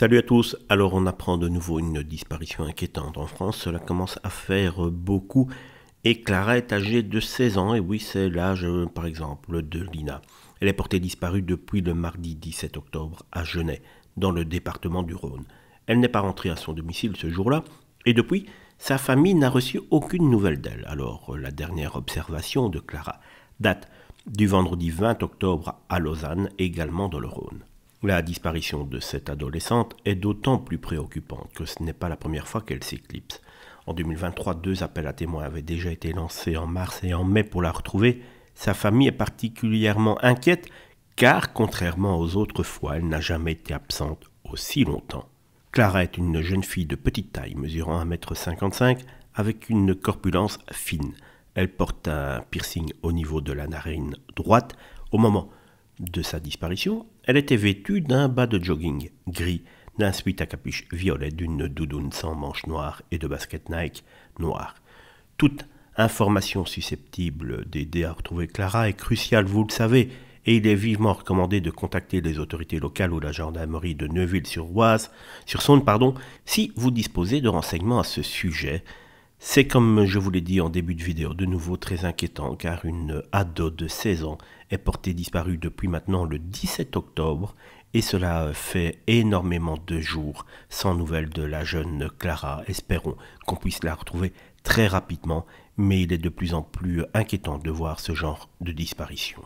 Salut à tous, alors on apprend de nouveau une disparition inquiétante en France, cela commence à faire beaucoup et Clara est âgée de 16 ans, et oui c'est l'âge euh, par exemple de Lina. Elle est portée disparue depuis le mardi 17 octobre à Genet dans le département du Rhône. Elle n'est pas rentrée à son domicile ce jour-là, et depuis, sa famille n'a reçu aucune nouvelle d'elle. Alors euh, la dernière observation de Clara date du vendredi 20 octobre à Lausanne, également dans le Rhône. La disparition de cette adolescente est d'autant plus préoccupante que ce n'est pas la première fois qu'elle s'éclipse. En 2023, deux appels à témoins avaient déjà été lancés en mars et en mai pour la retrouver. Sa famille est particulièrement inquiète car, contrairement aux autres fois, elle n'a jamais été absente aussi longtemps. Clara est une jeune fille de petite taille, mesurant 1m55, avec une corpulence fine. Elle porte un piercing au niveau de la narine droite. Au moment de sa disparition, elle était vêtue d'un bas de jogging gris, d'un suite à capuche violet, d'une doudoune sans manches noire et de basket Nike noir. Toute information susceptible d'aider à retrouver Clara est cruciale, vous le savez, et il est vivement recommandé de contacter les autorités locales ou la gendarmerie de Neuville-sur-Oise, sur Saône, pardon, si vous disposez de renseignements à ce sujet. C'est comme je vous l'ai dit en début de vidéo, de nouveau très inquiétant car une ado de 16 ans est portée disparue depuis maintenant le 17 octobre et cela fait énormément de jours sans nouvelles de la jeune Clara. Espérons qu'on puisse la retrouver très rapidement mais il est de plus en plus inquiétant de voir ce genre de disparition.